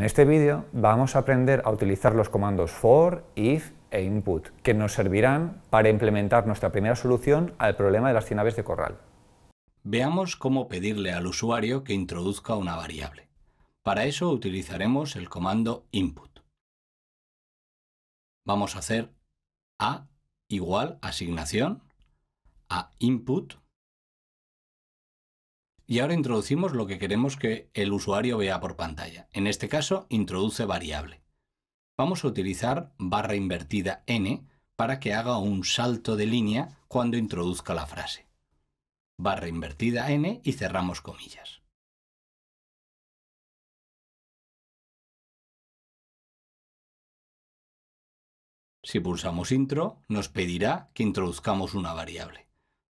En este vídeo vamos a aprender a utilizar los comandos for, if e input, que nos servirán para implementar nuestra primera solución al problema de las cienaves de corral. Veamos cómo pedirle al usuario que introduzca una variable. Para eso utilizaremos el comando input. Vamos a hacer a igual asignación a input y ahora introducimos lo que queremos que el usuario vea por pantalla. En este caso, introduce variable. Vamos a utilizar barra invertida n para que haga un salto de línea cuando introduzca la frase. Barra invertida n y cerramos comillas. Si pulsamos intro, nos pedirá que introduzcamos una variable.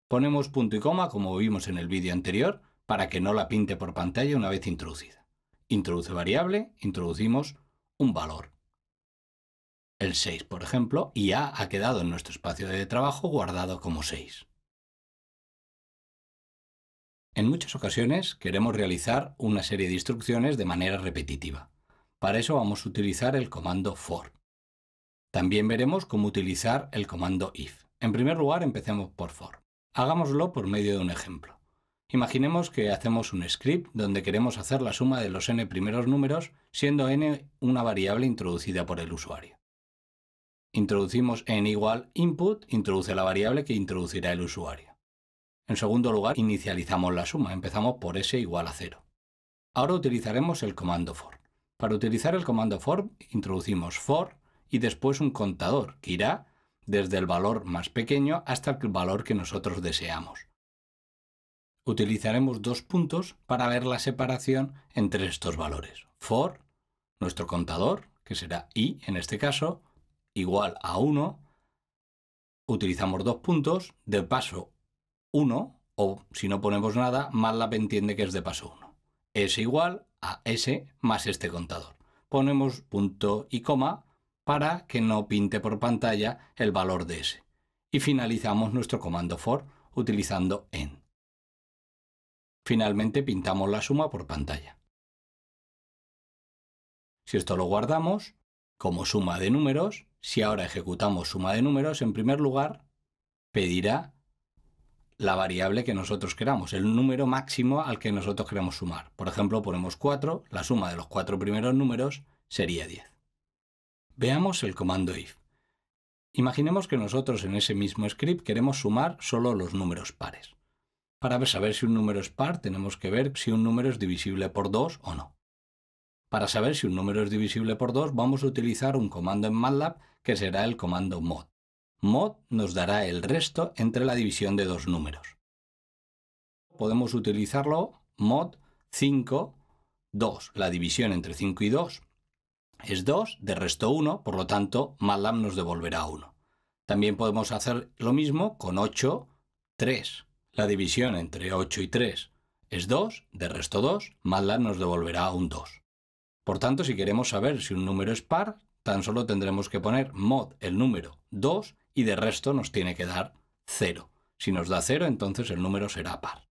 Ponemos punto y coma, como vimos en el vídeo anterior, para que no la pinte por pantalla una vez introducida. Introduce variable, introducimos un valor. El 6, por ejemplo, y A ha quedado en nuestro espacio de trabajo guardado como 6. En muchas ocasiones queremos realizar una serie de instrucciones de manera repetitiva. Para eso vamos a utilizar el comando for. También veremos cómo utilizar el comando if. En primer lugar, empecemos por for. Hagámoslo por medio de un ejemplo. Imaginemos que hacemos un script donde queremos hacer la suma de los n primeros números, siendo n una variable introducida por el usuario. Introducimos n igual input, introduce la variable que introducirá el usuario. En segundo lugar, inicializamos la suma, empezamos por s igual a 0. Ahora utilizaremos el comando for. Para utilizar el comando for, introducimos for y después un contador que irá desde el valor más pequeño hasta el valor que nosotros deseamos utilizaremos dos puntos para ver la separación entre estos valores. For, nuestro contador, que será i en este caso, igual a 1, utilizamos dos puntos, de paso 1, o si no ponemos nada, MATLAB entiende que es de paso 1. S igual a S más este contador. Ponemos punto y coma para que no pinte por pantalla el valor de S. Y finalizamos nuestro comando for utilizando END. Finalmente pintamos la suma por pantalla. Si esto lo guardamos, como suma de números, si ahora ejecutamos suma de números, en primer lugar pedirá la variable que nosotros queramos, el número máximo al que nosotros queremos sumar. Por ejemplo, ponemos 4, la suma de los cuatro primeros números sería 10. Veamos el comando if. Imaginemos que nosotros en ese mismo script queremos sumar solo los números pares. Para saber si un número es par, tenemos que ver si un número es divisible por 2 o no. Para saber si un número es divisible por 2, vamos a utilizar un comando en MATLAB que será el comando mod. Mod nos dará el resto entre la división de dos números. Podemos utilizarlo mod 5, 2. La división entre 5 y 2 es 2, de resto 1, por lo tanto MATLAB nos devolverá 1. También podemos hacer lo mismo con 8, 3. La división entre 8 y 3 es 2, de resto 2, la nos devolverá un 2. Por tanto, si queremos saber si un número es par, tan solo tendremos que poner mod el número 2 y de resto nos tiene que dar 0. Si nos da 0, entonces el número será par.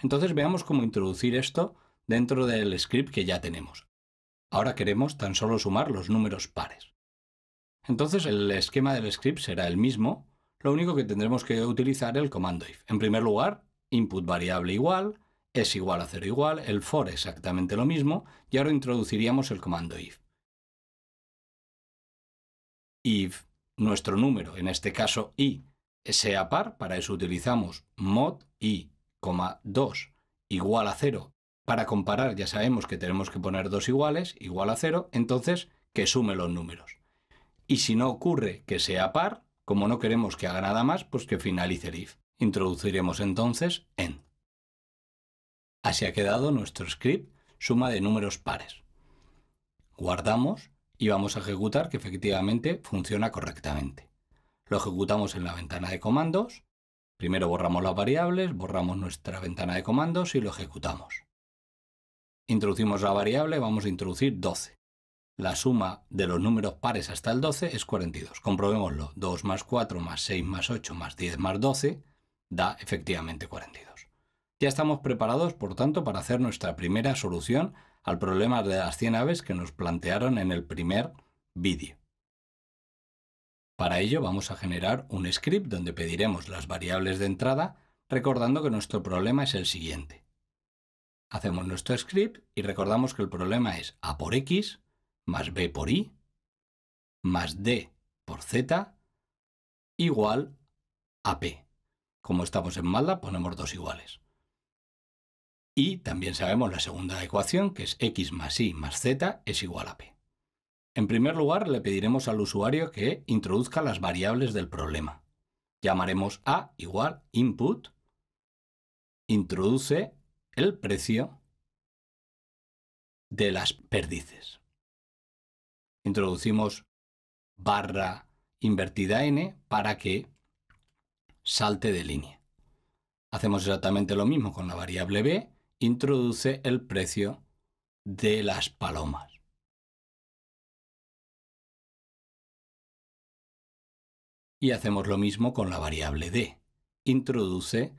Entonces veamos cómo introducir esto dentro del script que ya tenemos. Ahora queremos tan solo sumar los números pares. Entonces el esquema del script será el mismo, lo único que tendremos que utilizar el comando if. En primer lugar, input variable igual, es igual a cero igual, el for exactamente lo mismo, y ahora introduciríamos el comando if. If nuestro número, en este caso i, sea par, para eso utilizamos mod i, 2 igual a 0. Para comparar ya sabemos que tenemos que poner dos iguales, igual a 0, entonces que sume los números. Y si no ocurre que sea par, como no queremos que haga nada más, pues que finalice el if. Introduciremos entonces end. Así ha quedado nuestro script suma de números pares. Guardamos y vamos a ejecutar que efectivamente funciona correctamente. Lo ejecutamos en la ventana de comandos. Primero borramos las variables, borramos nuestra ventana de comandos y lo ejecutamos. Introducimos la variable, vamos a introducir 12 la suma de los números pares hasta el 12 es 42. Comprobémoslo. 2 más 4 más 6 más 8 más 10 más 12 da efectivamente 42. Ya estamos preparados, por tanto, para hacer nuestra primera solución al problema de las 100 aves que nos plantearon en el primer vídeo. Para ello vamos a generar un script donde pediremos las variables de entrada, recordando que nuestro problema es el siguiente. Hacemos nuestro script y recordamos que el problema es a por x más B por I más D por Z igual a P. Como estamos en malla ponemos dos iguales. Y también sabemos la segunda ecuación, que es x más y más z es igual a p. En primer lugar, le pediremos al usuario que introduzca las variables del problema. Llamaremos a igual input, introduce el precio de las perdices introducimos barra invertida n para que salte de línea. Hacemos exactamente lo mismo con la variable b, introduce el precio de las palomas. Y hacemos lo mismo con la variable d, introduce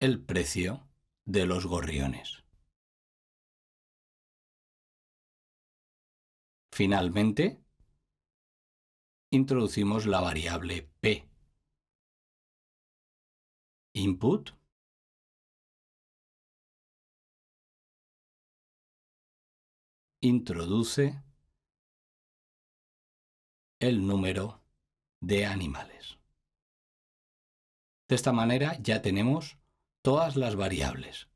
el precio de los gorriones. Finalmente, introducimos la variable p. Input. Introduce el número de animales. De esta manera ya tenemos todas las variables.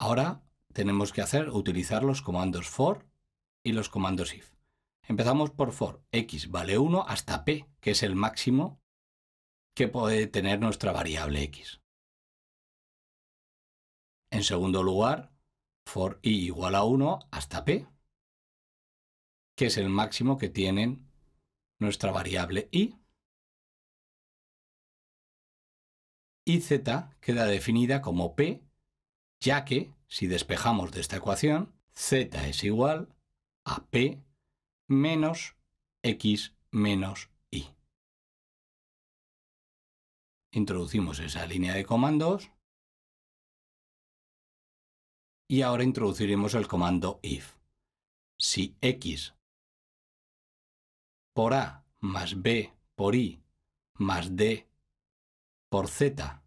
Ahora tenemos que hacer utilizar los comandos for y los comandos if. Empezamos por for x vale 1 hasta p, que es el máximo que puede tener nuestra variable x. En segundo lugar, for i igual a 1 hasta p, que es el máximo que tienen nuestra variable i. Y z queda definida como p, ya que, si despejamos de esta ecuación, z es igual a a P menos X menos Y. Introducimos esa línea de comandos y ahora introduciremos el comando if. Si X por A más B por I más D por Z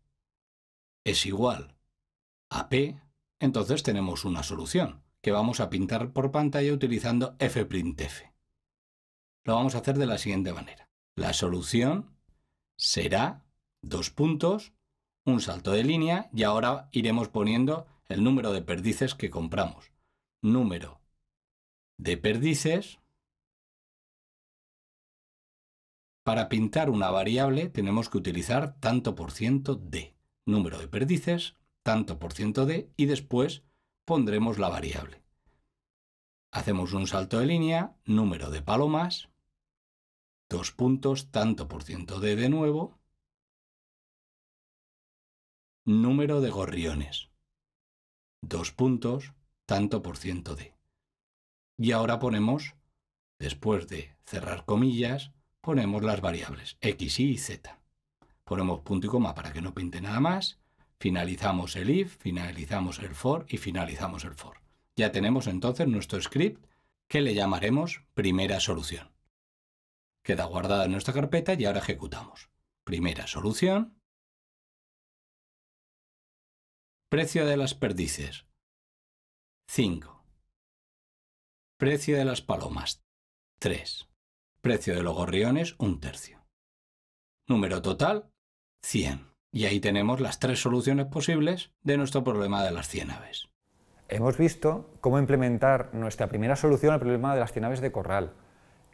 es igual a P, entonces tenemos una solución que vamos a pintar por pantalla utilizando fprintf. Lo vamos a hacer de la siguiente manera. La solución será dos puntos, un salto de línea y ahora iremos poniendo el número de perdices que compramos. Número de perdices. Para pintar una variable tenemos que utilizar tanto por ciento de, número de perdices, tanto por ciento de y después pondremos la variable. Hacemos un salto de línea, número de palomas, dos puntos, tanto por ciento de de nuevo, número de gorriones, dos puntos, tanto por ciento de. Y ahora ponemos, después de cerrar comillas, ponemos las variables x, y z. Ponemos punto y coma para que no pinte nada más finalizamos el if, finalizamos el for y finalizamos el for. Ya tenemos entonces nuestro script que le llamaremos primera solución. Queda guardada en nuestra carpeta y ahora ejecutamos. Primera solución. Precio de las perdices. 5. Precio de las palomas. 3. Precio de los gorriones, un tercio. Número total, 100. Y ahí tenemos las tres soluciones posibles de nuestro problema de las aves. Hemos visto cómo implementar nuestra primera solución al problema de las aves de corral.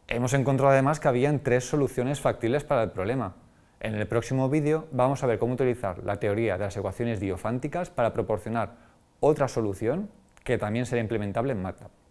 Hemos encontrado además que habían tres soluciones factibles para el problema. En el próximo vídeo vamos a ver cómo utilizar la teoría de las ecuaciones diofánticas para proporcionar otra solución que también será implementable en MATLAB.